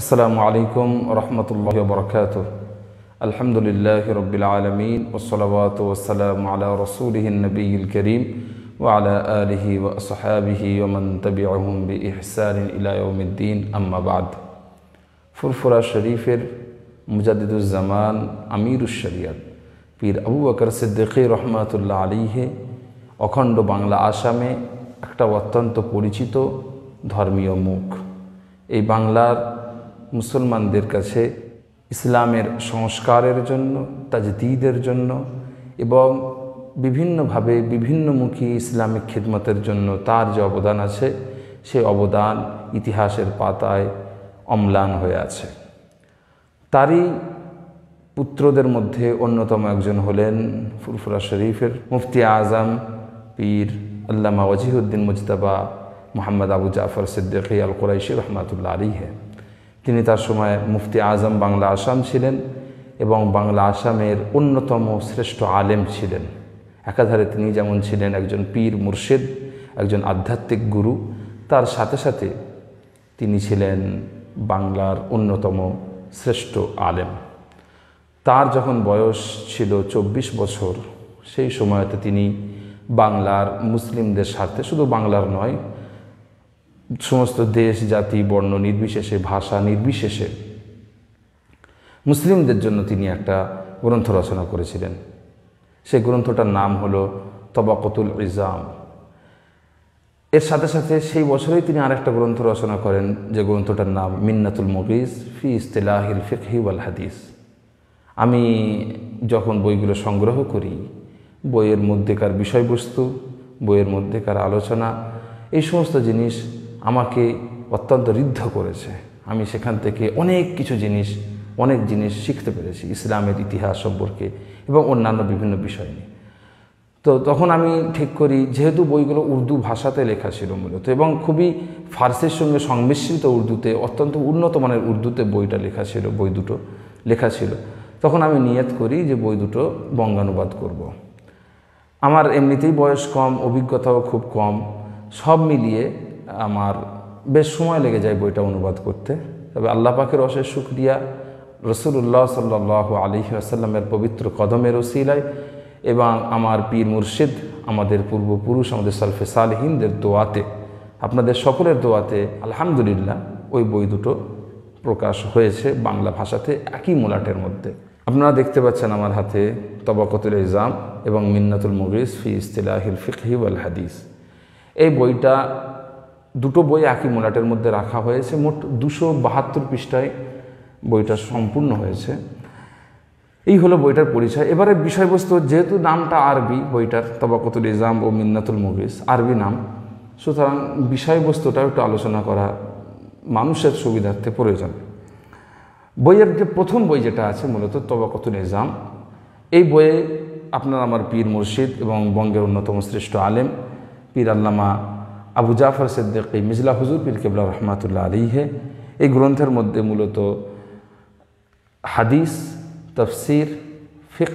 السلام عليكم ورحمة الله وبركاته الحمد لله رب العالمين والصلوات والسلام على رسوله النبي الكريم وعلى آله وأصحابه ومن تبعهم بإحسان إلى يوم الدين أما بعد مجدد الزمان أمير الشريعة ফুরফুরা শরীফের মুজাদিদুজ্জামান আমিরুস শরিয়াত পীর আবু বকর সিদ্দিকী রহমাতুল্লাহ আলীহে অখণ্ড বাংলা আসামে একটা تو পরিচিত ধর্মীয় মুখ এই বাংলার মুসলমানদের কাছে ইসলামের সংস্কারের জন্য তাজদিদের জন্য এবং বিভিন্নভাবে বিভিন্নমুখী ইসলামিক খিদমতের জন্য তার যে অবদান আছে সে অবদান ইতিহাসের পাতায় অম্লান হয়ে আছে তারই পুত্রদের মধ্যে অন্যতম একজন হলেন ফুরফুরা শরীফের মুফতি আজম পীর আল্লামা ওয়াজিহুদ্দিন মুজতবা মোহাম্মদ আবু জাফর সিদ্দিকী আল কুরাইশি রহমাতুল্লা আলী হ্যাঁ তিনি তার সময় মুফতি আজম বাংলা আসাম ছিলেন এবং বাংলা আসামের অন্যতম শ্রেষ্ঠ আলেম ছিলেন একাধারে তিনি যেমন ছিলেন একজন পীর মুর্শেদ একজন আধ্যাত্মিক গুরু তার সাথে সাথে তিনি ছিলেন বাংলার অন্যতম শ্রেষ্ঠ আলেম তার যখন বয়স ছিল ২৪ বছর সেই সময়তে তিনি বাংলার মুসলিমদের স্বার্থে শুধু বাংলার নয় সমস্ত দেশ জাতি বর্ণ নির্বিশেষে ভাষা নির্বিশেষে মুসলিমদের জন্য তিনি একটা গ্রন্থ রচনা করেছিলেন সেই গ্রন্থটার নাম হলো তবাকতুল ইজাম এর সাথে সাথে সেই বছরেই তিনি আরেকটা গ্রন্থ রচনা করেন যে গ্রন্থটার নাম মিন্নাতুল মগিজ ফি ইস্তেলাহিল ফিকহি হাদিস আমি যখন বইগুলো সংগ্রহ করি বইয়ের মধ্যেকার বিষয়বস্তু বইয়ের মধ্যেকার আলোচনা এই সমস্ত জিনিস আমাকে অত্যন্ত ঋদ্ধ করেছে আমি সেখান থেকে অনেক কিছু জিনিস অনেক জিনিস শিখতে পেরেছি ইসলামের ইতিহাস সম্পর্কে এবং অন্যান্য বিভিন্ন বিষয় নিয়ে তো তখন আমি ঠিক করি যেহেতু বইগুলো উর্দু ভাষাতে লেখা ছিল মূলত এবং খুবই ফার্সির সঙ্গে সংমিশ্রিত উর্দুতে অত্যন্ত উন্নত মানের উর্দুতে বইটা লেখা ছিল বই দুটো লেখা ছিল তখন আমি নিয়ত করি যে বই দুটো বঙ্গানুবাদ করব। আমার এমনিতেই বয়স কম অভিজ্ঞতাও খুব কম সব মিলিয়ে আমার বেশ সময় লেগে যায় বইটা অনুবাদ করতে তবে আল্লাহ পাকের অশেষ শুক্রিয়া রসুল্লাহ সাল্লাহ আলী আসাল্লামের পবিত্র কদমের ওসিলায় এবং আমার পীর মুর্শিদ আমাদের পূর্বপুরুষ আমাদের সালফে সালহিনদের দোয়াতে আপনাদের সকলের দোয়াতে আলহামদুলিল্লাহ ওই বই দুটো প্রকাশ হয়েছে বাংলা ভাষাতে একই মোলাটের মধ্যে আপনারা দেখতে পাচ্ছেন আমার হাতে তবাকতুল ইজাম এবং মিন্নাতুল মুগিস ফি ইস্তিলাহিল ফিকহি হাদিস এই বইটা দুটো বই একই মোলাটের মধ্যে রাখা হয়েছে মোট দুশো বাহাত্তর পৃষ্ঠায় বইটা সম্পূর্ণ হয়েছে এই হলো বইটার পরিচয় এবারে বিষয়বস্তু যেহেতু নামটা আরবি বইটার তবাকতুল ইজাম ও মিন্নাতুল মুভিস আরবি নাম সুতরাং বিষয়বস্তুটাও একটু আলোচনা করা মানুষের সুবিধার্থে প্রয়োজন বইয়ের যে প্রথম বই যেটা আছে মূলত তবাকতুল ইজাম এই বইয়ে আপনার আমার পীর মুর্শিদ এবং বঙ্গের অন্যতম শ্রেষ্ঠ আলেম পীর আল্লামা আবু জাফর এই মিজলা হুজুর পীর কেবলা রহমাতুল্লাহ হে এই গ্রন্থের মধ্যে মূলত হাদিস তফসির ফিক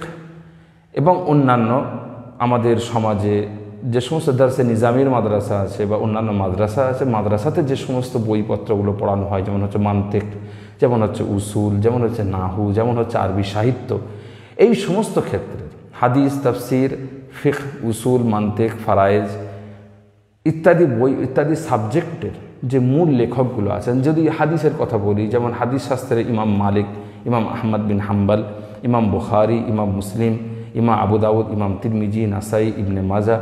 এবং অন্যান্য আমাদের সমাজে যে সমস্ত দার্সে নিজামের মাদ্রাসা আছে বা অন্যান্য মাদ্রাসা আছে মাদ্রাসাতে যে সমস্ত বইপত্রগুলো পড়ানো হয় যেমন হচ্ছে মান্তেক যেমন হচ্ছে উসুল যেমন হচ্ছে নাহু যেমন হচ্ছে আরবি সাহিত্য এই সমস্ত ক্ষেত্রে হাদিস তফসির ফিক উসুল মান্তেক ফারায়েজ ইত্যাদি বই ইত্যাদি সাবজেক্টের যে মূল লেখকগুলো আছেন যদি হাদিসের কথা বলি যেমন হাদিস শাস্ত্রে ইমাম মালিক ইমাম আহমদ বিন হাম্বাল ইমাম বুখারি ইমাম মুসলিম ইমাম আবুদাউদ ইমাম তিরমিজি নাসাই ইবনে মাজা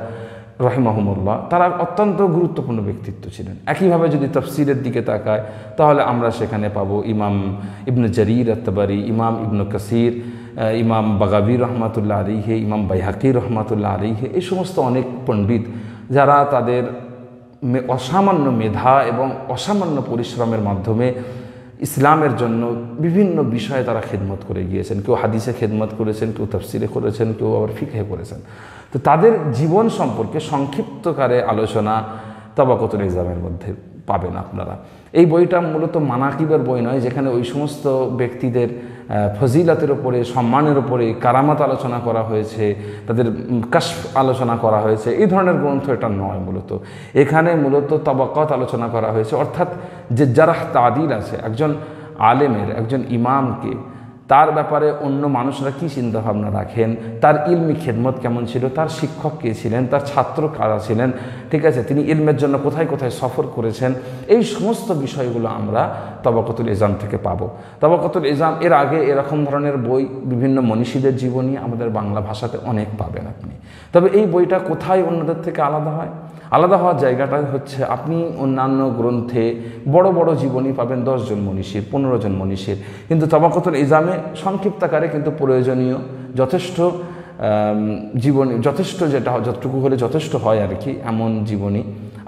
রহিমাহমুল্লাহ তারা অত্যন্ত গুরুত্বপূর্ণ ব্যক্তিত্ব ছিলেন একইভাবে যদি তফসিরের দিকে তাকায় তাহলে আমরা সেখানে পাবো ইমাম ইবনে জরির আত্তাবারি ইমাম ইবনু কাসির ইমাম বাগাবির রহমাতুল্লাহ আলিহে ইমাম বাইহাকির রহমাতুল্লাহ আলিহে এই সমস্ত অনেক পণ্ডিত যারা তাদের অসামান্য মেধা এবং অসামান্য পরিশ্রমের মাধ্যমে ইসলামের জন্য বিভিন্ন বিষয়ে তারা খেদমত করে গিয়েছেন কেউ হাদিসে খেদমত করেছেন কেউ তফসিলে করেছেন কেউ আবার ফিকে করেছেন তো তাদের জীবন সম্পর্কে সংক্ষিপ্তকারে আলোচনা তবাকতুল এক্সামের মধ্যে পাবেন আপনারা এই বইটা মূলত মানাকিবের বই নয় যেখানে ওই সমস্ত ব্যক্তিদের ফজিলাতের ওপরে সম্মানের ওপরে কারামাত আলোচনা করা হয়েছে তাদের কাশ আলোচনা করা হয়েছে এই ধরনের গ্রন্থ এটা নয় মূলত এখানে মূলত তবাকত আলোচনা করা হয়েছে অর্থাৎ যে যারা তাদিল আছে একজন আলেমের একজন ইমামকে তার ব্যাপারে অন্য মানুষরা কী ভাবনা রাখেন তার ইলমি খেদমত কেমন ছিল তার শিক্ষক কে ছিলেন তার ছাত্র কারা ছিলেন ঠিক আছে তিনি ইলমের জন্য কোথায় কোথায় সফর করেছেন এই সমস্ত বিষয়গুলো আমরা তবাকতুল এজাম থেকে পাবো তবাকতুল এজাম এর আগে এরকম ধরনের বই বিভিন্ন মনীষীদের জীবনী আমাদের বাংলা ভাষাতে অনেক পাবেন আপনি তবে এই বইটা কোথায় অন্যদের থেকে আলাদা হয় আলাদা হওয়ার জায়গাটা হচ্ছে আপনি অন্যান্য গ্রন্থে বড় বড় জীবনী পাবেন দশজন মনীষীর পনেরো জন মনীষীর কিন্তু তবাকতুল ইজামে সংক্ষিপ্তাকারে কিন্তু প্রয়োজনীয় যথেষ্ট জীবনী যথেষ্ট যেটা যতটুকু হলে যথেষ্ট হয় আর কি এমন জীবনী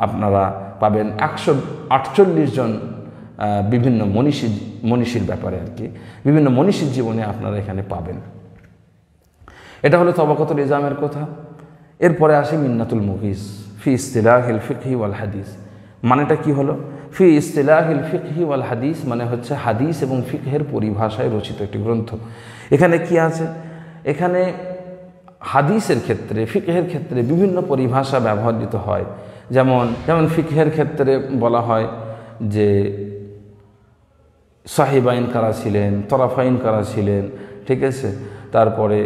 আপনারা পাবেন একশো আটচল্লিশ জন বিভিন্ন মনীষী মনীষীর ব্যাপারে আর কি বিভিন্ন মনীষীর জীবনে আপনারা এখানে পাবেন এটা হলো তবাকতুল ইজামের কথা এরপরে আসে মিন্নাতুল মুভিজ ফি ইস্তিলাহিল ফিকহি ওয়াল হাদিস মানেটা কি হলো ফি ইস্তিলাহিল ফিকহি ওয়াল হাদিস মানে হচ্ছে হাদিস এবং ফিকহের পরিভাষায় রচিত একটি গ্রন্থ এখানে কি আছে এখানে হাদিসের ক্ষেত্রে ফিকহের ক্ষেত্রে বিভিন্ন পরিভাষা ব্যবহৃত হয় যেমন যেমন ফিকহের ক্ষেত্রে বলা হয় যে আইন কারা ছিলেন তরাফাইন কারা ছিলেন ঠিক আছে তারপরে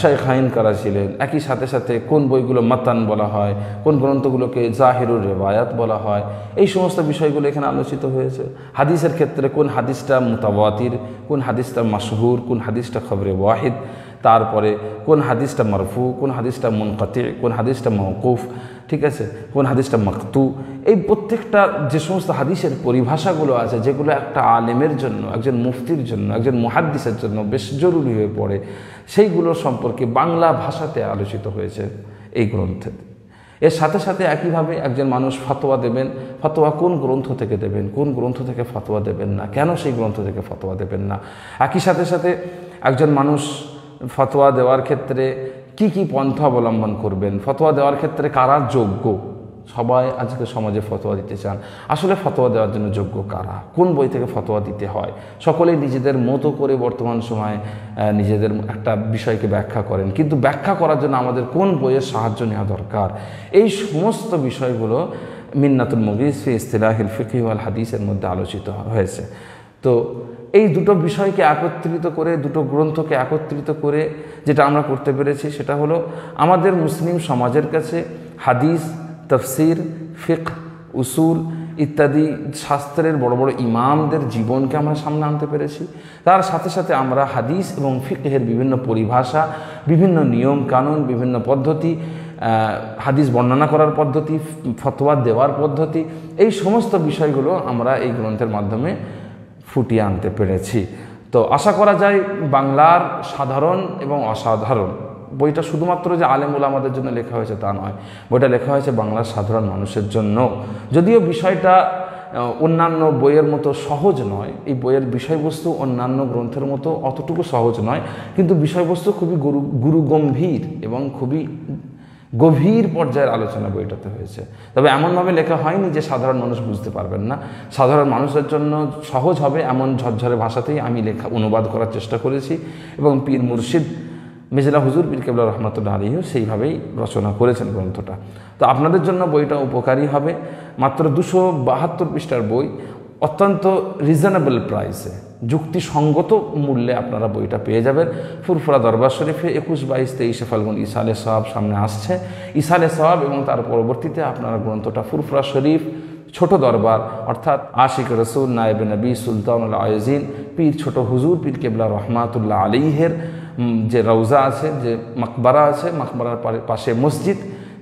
শেখ হাইন করা ছিলেন একই সাথে সাথে কোন বইগুলো মাতান বলা হয় কোন গ্রন্থগুলোকে জাহিরুর রেবায়াত বলা হয় এই সমস্ত বিষয়গুলো এখানে আলোচিত হয়েছে হাদিসের ক্ষেত্রে কোন হাদিসটা মোতাবাতির কোন হাদিসটা মাসহুর কোন হাদিসটা খবরে ওয়াহিদ তারপরে কোন হাদিসটা মারফু কোন হাদিসটা মুনকাতে কোন হাদিসটা মহকুফ ঠিক আছে কোন হাদিসটা মাকতু এই প্রত্যেকটা যে সমস্ত হাদিসের পরিভাষাগুলো আছে যেগুলো একটা আলেমের জন্য একজন মুফতির জন্য একজন মহাদ্দিসের জন্য বেশ জরুরি হয়ে পড়ে সেইগুলো সম্পর্কে বাংলা ভাষাতে আলোচিত হয়েছে এই গ্রন্থে এর সাথে সাথে একইভাবে একজন মানুষ ফতোয়া দেবেন ফতোয়া কোন গ্রন্থ থেকে দেবেন কোন গ্রন্থ থেকে ফতোয়া দেবেন না কেন সেই গ্রন্থ থেকে ফতোয়া দেবেন না একই সাথে সাথে একজন মানুষ ফতোয়া দেওয়ার ক্ষেত্রে কি কি পন্থা অবলম্বন করবেন ফতোয়া দেওয়ার ক্ষেত্রে কারা যোগ্য সবাই আজকে সমাজে ফতোয়া দিতে চান আসলে ফতোয়া দেওয়ার জন্য যোগ্য কারা কোন বই থেকে ফতোয়া দিতে হয় সকলেই নিজেদের মতো করে বর্তমান সময়ে নিজেদের একটা বিষয়কে ব্যাখ্যা করেন কিন্তু ব্যাখ্যা করার জন্য আমাদের কোন বইয়ের সাহায্য নেওয়া দরকার এই সমস্ত বিষয়গুলো মিন্নাতুল মুগিস ফি ইস্তিলাহিল ফিকিওয়াল হাদিসের মধ্যে আলোচিত হয়েছে তো এই দুটো বিষয়কে একত্রিত করে দুটো গ্রন্থকে একত্রিত করে যেটা আমরা করতে পেরেছি সেটা হলো আমাদের মুসলিম সমাজের কাছে হাদিস তফসির ফিক উসুল ইত্যাদি শাস্ত্রের বড় বড় ইমামদের জীবনকে আমরা সামনে আনতে পেরেছি তার সাথে সাথে আমরা হাদিস এবং ফিকহের বিভিন্ন পরিভাষা বিভিন্ন নিয়ম কানুন বিভিন্ন পদ্ধতি হাদিস বর্ণনা করার পদ্ধতি ফতোয়া দেওয়ার পদ্ধতি এই সমস্ত বিষয়গুলো আমরা এই গ্রন্থের মাধ্যমে ফুটিয়ে আনতে পেরেছি তো আশা করা যায় বাংলার সাধারণ এবং অসাধারণ বইটা শুধুমাত্র যে আলেমুল আমাদের জন্য লেখা হয়েছে তা নয় বইটা লেখা হয়েছে বাংলার সাধারণ মানুষের জন্য যদিও বিষয়টা অন্যান্য বইয়ের মতো সহজ নয় এই বইয়ের বিষয়বস্তু অন্যান্য গ্রন্থের মতো অতটুকু সহজ নয় কিন্তু বিষয়বস্তু খুবই গুরু গুরুগম্ভীর এবং খুবই গভীর পর্যায়ের আলোচনা বইটাতে হয়েছে তবে এমনভাবে লেখা হয়নি যে সাধারণ মানুষ বুঝতে পারবেন না সাধারণ মানুষের জন্য সহজ হবে এমন ঝরঝরে ভাষাতেই আমি লেখা অনুবাদ করার চেষ্টা করেছি এবং পীর মুর্শিদ মিজলা হুজুর বীর কেবলা রহমাতুল্লাহ আলীও সেইভাবেই রচনা করেছেন গ্রন্থটা তো আপনাদের জন্য বইটা উপকারী হবে মাত্র দুশো বাহাত্তর পৃষ্ঠার বই অত্যন্ত রিজনেবল প্রাইসে যুক্তিসঙ্গত মূল্যে আপনারা বইটা পেয়ে যাবেন ফুরফুরা দরবার শরীফে একুশ বাইশ তেইশে ফাল্গুন ইসালে সাহাব সামনে আসছে ইসালে সাহাব এবং তার পরবর্তীতে আপনারা গ্রন্থটা ফুরফুরা শরীফ ছোট দরবার অর্থাৎ আশিক রসুল নায়েব নবী সুলতানুল আয়োজিন পীর ছোট হুজুর পীর কেবলা রহমাতুল্লাহ আলিহের যে রৌজা আছে যে মকবরা আছে মকবরার পাশে মসজিদ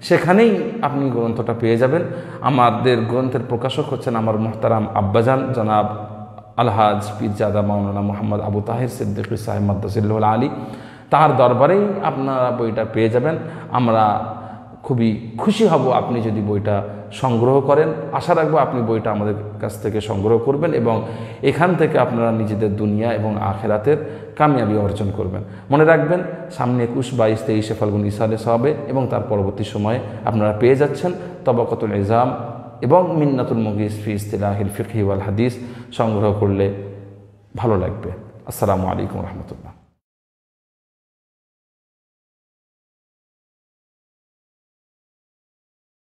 সেখানেই আপনি গ্রন্থটা পেয়ে যাবেন আমাদের গ্রন্থের প্রকাশক হচ্ছেন আমার মোহতারাম আব্বাজান জনাব আলহাজ পিরজাদা মাওলানা মোহাম্মদ আবু তাহির সিদ্দিকুল সাহেব মাদ্দাসিল্ল আলী তার দরবারেই আপনারা বইটা পেয়ে যাবেন আমরা খুবই খুশি হব আপনি যদি বইটা সংগ্রহ করেন আশা রাখবো আপনি বইটা আমাদের কাছ থেকে সংগ্রহ করবেন এবং এখান থেকে আপনারা নিজেদের দুনিয়া এবং আখেরাতের কামিয়াবি অর্জন করবেন মনে রাখবেন সামনে একুশ বাইশ তেইশে ফাল্গুন ইসালে হবে এবং তার পরবর্তী সময়ে আপনারা পেয়ে যাচ্ছেন তবাকতুল এজাম এবং মিন্নাতুল মুগিস ফি ইস্তিলাহিল ফিকহি হাদিস সংগ্রহ করলে ভালো লাগবে আসসালামু আলাইকুম রহমতুল্লাহ